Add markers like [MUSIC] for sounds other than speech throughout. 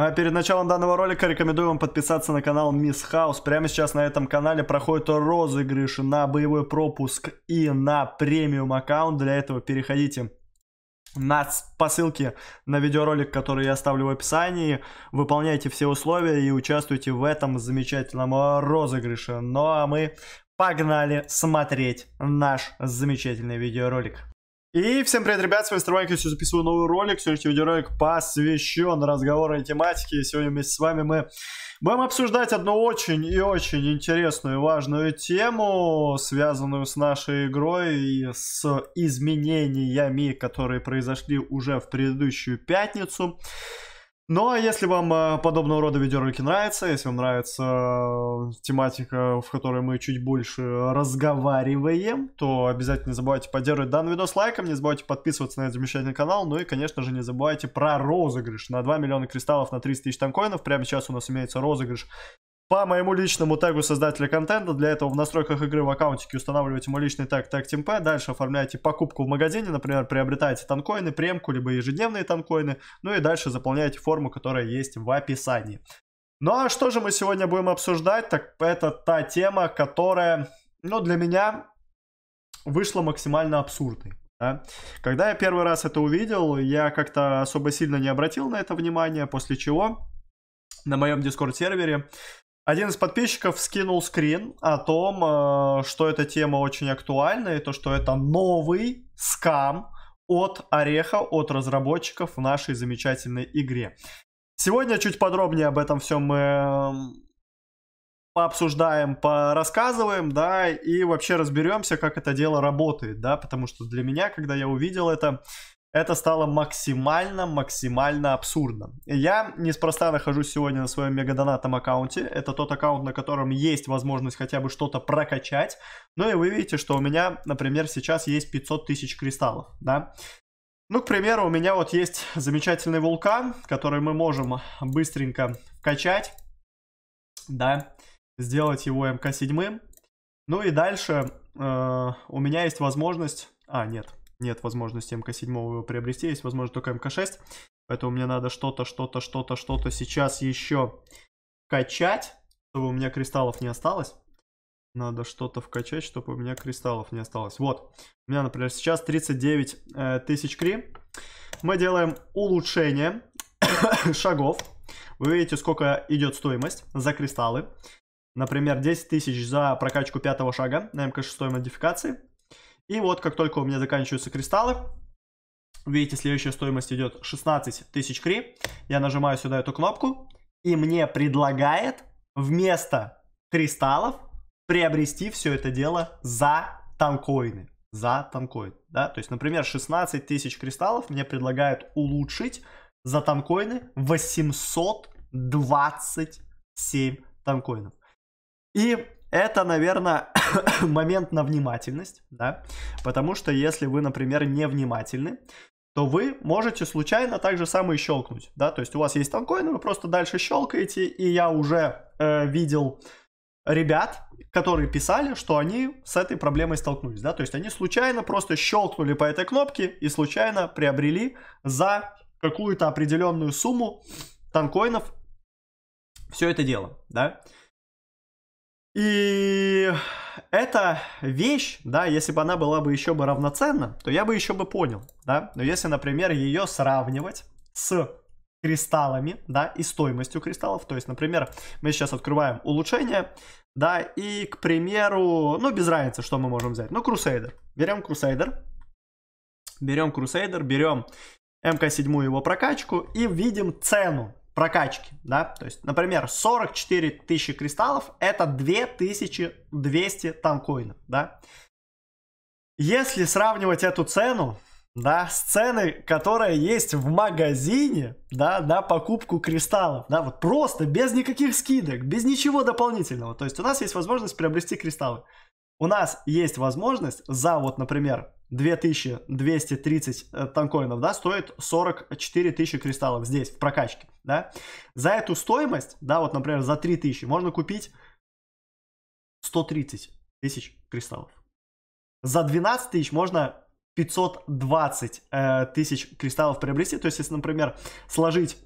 А перед началом данного ролика рекомендую вам подписаться на канал Мисс Хаус. Прямо сейчас на этом канале проходит розыгрыш на боевой пропуск и на премиум аккаунт. Для этого переходите на, по ссылке на видеоролик, который я оставлю в описании. Выполняйте все условия и участвуйте в этом замечательном розыгрыше. Ну а мы погнали смотреть наш замечательный видеоролик. И всем привет, ребят, с вами Старвайк, я сегодня записываю новый ролик, сегодняшний видеоролик посвящен разговорной тематике, и сегодня вместе с вами мы будем обсуждать одну очень и очень интересную и важную тему, связанную с нашей игрой и с изменениями, которые произошли уже в предыдущую пятницу. Ну а если вам э, подобного рода видеоролики нравятся, если вам нравится э, тематика, в которой мы чуть больше разговариваем, то обязательно не забывайте поддерживать данный видос лайком, не забывайте подписываться на этот замечательный канал, ну и, конечно же, не забывайте про розыгрыш на 2 миллиона кристаллов на 30 тысяч танкоинов. Прямо сейчас у нас имеется розыгрыш по моему личному тегу создателя контента, для этого в настройках игры в аккаунтике устанавливайте мой личный тег TagTeamP, дальше оформляете покупку в магазине, например, приобретаете танкоины, премку, либо ежедневные танкоины, ну и дальше заполняете форму, которая есть в описании. Ну а что же мы сегодня будем обсуждать, так это та тема, которая, ну для меня, вышла максимально абсурдной. Да? Когда я первый раз это увидел, я как-то особо сильно не обратил на это внимание, после чего на моем дискорд сервере один из подписчиков скинул скрин о том, э, что эта тема очень актуальна, и то, что это новый скам от Ореха, от разработчиков в нашей замечательной игре. Сегодня чуть подробнее об этом всем мы эм, пообсуждаем, порассказываем, да, и вообще разберемся, как это дело работает, да, потому что для меня, когда я увидел это, это стало максимально-максимально абсурдно. Я неспроста нахожусь сегодня на своем мегадонатом аккаунте. Это тот аккаунт, на котором есть возможность хотя бы что-то прокачать. Ну и вы видите, что у меня, например, сейчас есть 500 тысяч кристаллов, да. Ну, к примеру, у меня вот есть замечательный вулкан, который мы можем быстренько качать, да, сделать его МК-7. Ну и дальше э, у меня есть возможность... А, нет, нет возможности МК-7 его приобрести, есть возможность только МК-6. Поэтому мне надо что-то, что-то, что-то, что-то сейчас еще качать, чтобы у меня кристаллов не осталось. Надо что-то вкачать, чтобы у меня кристаллов не осталось. Вот, у меня, например, сейчас 39 э, тысяч кри. Мы делаем улучшение [COUGHS] шагов. Вы видите, сколько идет стоимость за кристаллы. Например, 10 тысяч за прокачку пятого шага на МК-6 модификации. И вот как только у меня заканчиваются кристаллы, видите, следующая стоимость идет 16 тысяч кри. Я нажимаю сюда эту кнопку, и мне предлагает вместо кристаллов приобрести все это дело за танкоины. За танкоин, да, то есть, например, 16 тысяч кристаллов мне предлагают улучшить за танкоины 827 танкоинов. И это, наверное, [COUGHS] момент на внимательность, да, потому что если вы, например, невнимательны, то вы можете случайно так же самое щелкнуть, да, то есть у вас есть танкоин, вы просто дальше щелкаете, и я уже э, видел ребят, которые писали, что они с этой проблемой столкнулись, да, то есть они случайно просто щелкнули по этой кнопке и случайно приобрели за какую-то определенную сумму танкоинов все это дело, да, и эта вещь, да, если бы она была бы еще бы равноценна, то я бы еще бы понял, да. Но если, например, ее сравнивать с кристаллами, да, и стоимостью кристаллов, то есть, например, мы сейчас открываем улучшение, да, и, к примеру, ну, без разницы, что мы можем взять, ну, Crusader, берем Crusader, берем Crusader, берем МК-7 его прокачку и видим цену, прокачки, да, то есть, например, 44 тысячи кристаллов это 2200 танкоинов, да. Если сравнивать эту цену, да, с ценой, которая есть в магазине, да, на покупку кристаллов, да, вот просто без никаких скидок, без ничего дополнительного, то есть у нас есть возможность приобрести кристаллы. У нас есть возможность за вот, например, 2230 э, танкоинов, да, стоит 44 тысячи кристаллов здесь, в прокачке, да. За эту стоимость, да, вот, например, за 3 тысячи можно купить 130 тысяч кристаллов. За 12 тысяч можно 520 э, тысяч кристаллов приобрести. То есть, если, например, сложить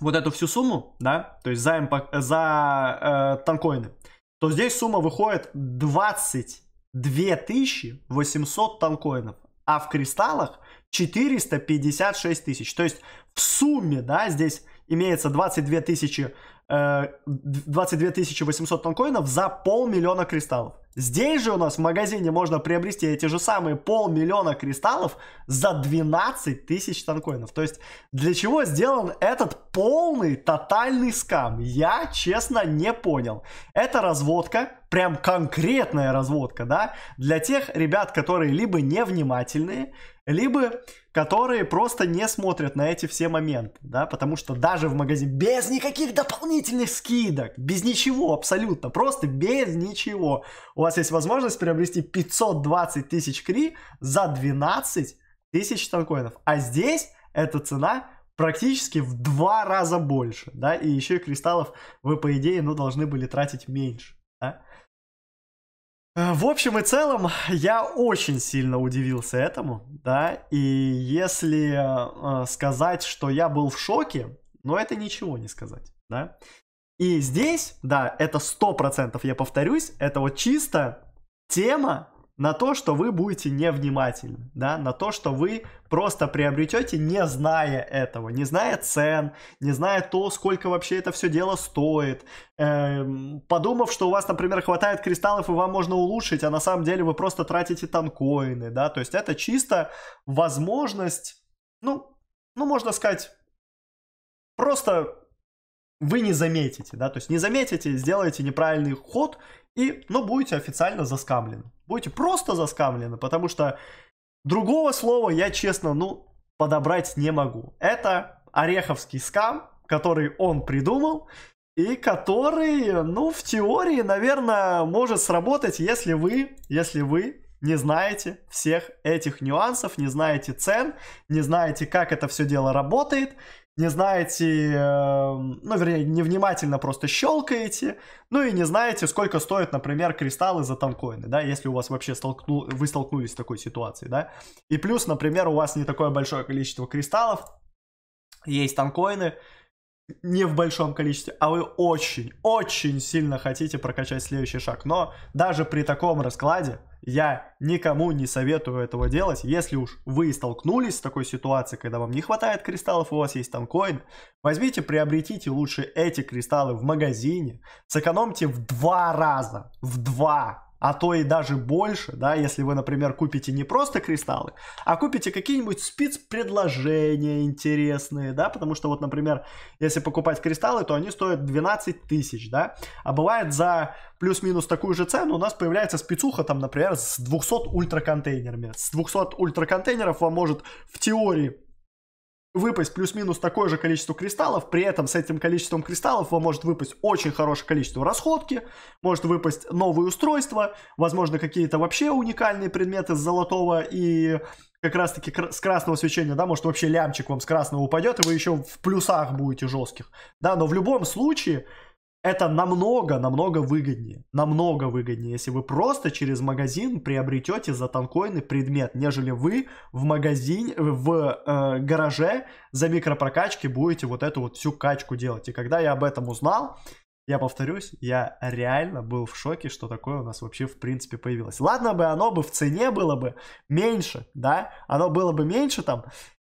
вот эту всю сумму, да, то есть за, импо, за э, танкоины, то здесь сумма выходит 20 2800 танкоинов, а в кристаллах 456 тысяч. То есть в сумме, да, здесь имеется 22 тысячи 22 э, 800 танкоинов за полмиллиона кристаллов. Здесь же у нас в магазине можно приобрести эти же самые полмиллиона кристаллов за 12 тысяч танкоинов. То есть для чего сделан этот полный тотальный скам? Я, честно, не понял. Это разводка, прям конкретная разводка, да, для тех ребят, которые либо невнимательные, либо которые просто не смотрят на эти все моменты, да, потому что даже в магазин без никаких дополнительных скидок, без ничего абсолютно, просто без ничего, у вас есть возможность приобрести 520 тысяч кри за 12 тысяч токенов, а здесь эта цена практически в два раза больше, да, и еще и кристаллов вы, по идее, ну, должны были тратить меньше, да? Э, в общем и целом, я очень сильно удивился этому, да, и если э, э, сказать, что я был в шоке, но это ничего не сказать, да. И здесь, да, это 100%, я повторюсь, это вот чисто тема на то, что вы будете невнимательны, да, на то, что вы просто приобретете, не зная этого, не зная цен, не зная то, сколько вообще это все дело стоит, эм, подумав, что у вас, например, хватает кристаллов и вам можно улучшить, а на самом деле вы просто тратите танкоины, да, то есть это чисто возможность, ну, ну можно сказать, просто вы не заметите, да, то есть не заметите, сделаете неправильный ход и, ну, будете официально заскамлены. Будете просто заскамлены, потому что другого слова я, честно, ну, подобрать не могу. Это ореховский скам, который он придумал, и который, ну, в теории, наверное, может сработать, если вы, если вы не знаете всех этих нюансов, не знаете цен, не знаете, как это все дело работает, не знаете, эм, ну, вернее, невнимательно просто щелкаете, ну и не знаете, сколько стоят, например, кристаллы за танкоины, да, если у вас вообще столкну... вы столкнулись с такой ситуацией, да. И плюс, например, у вас не такое большое количество кристаллов, есть танкоины, не в большом количестве, а вы очень, очень сильно хотите прокачать следующий шаг. Но даже при таком раскладе я никому не советую этого делать. Если уж вы столкнулись с такой ситуацией, когда вам не хватает кристаллов, у вас есть там коин, возьмите, приобретите лучше эти кристаллы в магазине, сэкономьте в два раза, в два а то и даже больше, да, если вы, например, купите не просто кристаллы, а купите какие-нибудь спецпредложения интересные, да, потому что вот, например, если покупать кристаллы, то они стоят 12 тысяч, да, а бывает за плюс-минус такую же цену у нас появляется спецуха там, например, с 200 ультраконтейнерами. С 200 ультраконтейнеров вам может в теории выпасть плюс-минус такое же количество кристаллов, при этом с этим количеством кристаллов вам может выпасть очень хорошее количество расходки, может выпасть новые устройства, возможно, какие-то вообще уникальные предметы с золотого и как раз-таки с красного свечения, да, может вообще лямчик вам с красного упадет, и вы еще в плюсах будете жестких, да, но в любом случае это намного, намного выгоднее. Намного выгоднее, если вы просто через магазин приобретете за танкоины предмет, нежели вы в магазине, в э, гараже за микропрокачки будете вот эту вот всю качку делать. И когда я об этом узнал, я повторюсь, я реально был в шоке, что такое у нас вообще в принципе появилось. Ладно бы оно бы в цене было бы меньше, да, оно было бы меньше там,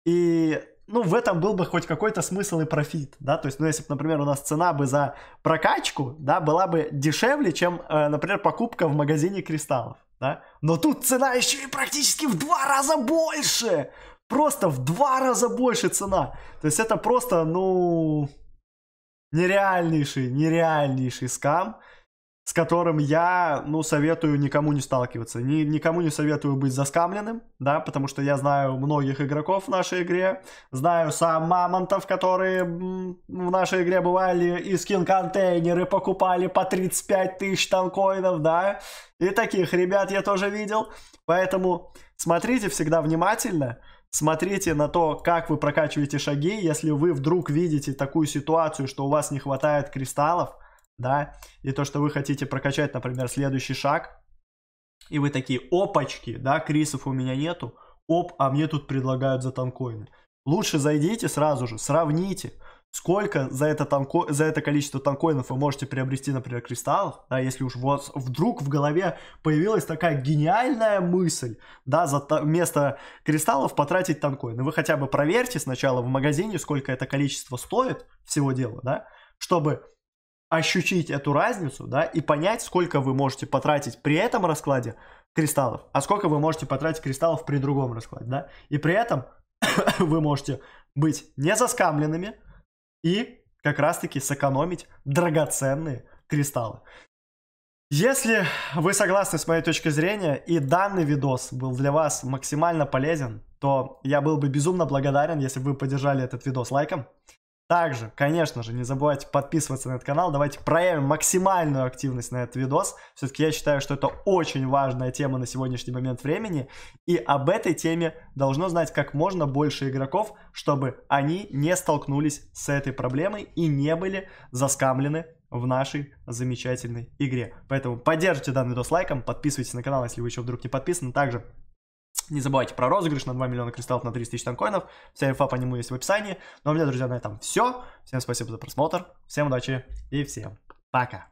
и ну, в этом был бы хоть какой-то смысл и профит, да, то есть, ну, если бы, например, у нас цена бы за прокачку, да, была бы дешевле, чем, э, например, покупка в магазине кристаллов, да, но тут цена еще и практически в два раза больше, просто в два раза больше цена, то есть это просто, ну, нереальнейший, нереальнейший скам, с которым я, ну, советую никому не сталкиваться. Ни, никому не советую быть заскамленным, да, потому что я знаю многих игроков в нашей игре, знаю сам мамонтов, которые в нашей игре бывали и скин-контейнеры покупали по 35 тысяч танкоинов, да, и таких ребят я тоже видел, поэтому смотрите всегда внимательно, смотрите на то, как вы прокачиваете шаги, если вы вдруг видите такую ситуацию, что у вас не хватает кристаллов, да, и то, что вы хотите прокачать, например, следующий шаг, и вы такие, опачки, да, крисов у меня нету, оп, а мне тут предлагают за танкоины. Лучше зайдите сразу же, сравните, сколько за это, танко... за это количество танкоинов вы можете приобрести, например, кристаллов, да, если уж вот вдруг в голове появилась такая гениальная мысль, да, за та... вместо кристаллов потратить танкоины. Вы хотя бы проверьте сначала в магазине, сколько это количество стоит, всего дела, да, чтобы ощутить эту разницу, да, и понять, сколько вы можете потратить при этом раскладе кристаллов, а сколько вы можете потратить кристаллов при другом раскладе, да, и при этом [COUGHS] вы можете быть не заскамленными и как раз-таки сэкономить драгоценные кристаллы. Если вы согласны с моей точкой зрения и данный видос был для вас максимально полезен, то я был бы безумно благодарен, если бы вы поддержали этот видос лайком. Также, конечно же, не забывайте подписываться на этот канал. Давайте проявим максимальную активность на этот видос. Все-таки я считаю, что это очень важная тема на сегодняшний момент времени. И об этой теме должно знать как можно больше игроков, чтобы они не столкнулись с этой проблемой и не были заскамлены в нашей замечательной игре. Поэтому поддержите данный видос лайком, подписывайтесь на канал, если вы еще вдруг не подписаны. Также не забывайте про розыгрыш на 2 миллиона кристаллов на 300 тысяч танкоинов. Вся инфа по нему есть в описании. Ну а у меня, друзья, на этом все. Всем спасибо за просмотр. Всем удачи и всем пока.